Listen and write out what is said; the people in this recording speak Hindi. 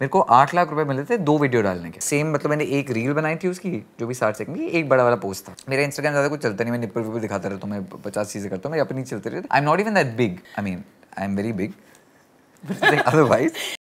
मेरे को आठ लाख रुपए मिले थे दो वीडियो डालने के सेम मतलब मैंने एक रील बनाई थी उसकी जो भी साठ सेकंड की एक बड़ा वाला पोस्ट था मेरा इंस्टाग्राम ज़्यादा कुछ चलता नहीं मैं निपल वीपर दिखाता रहता हूँ मैं पचास चीज़ें करता हूँ मैं अपनी चलते रहती I am not even that big I mean I am very big otherwise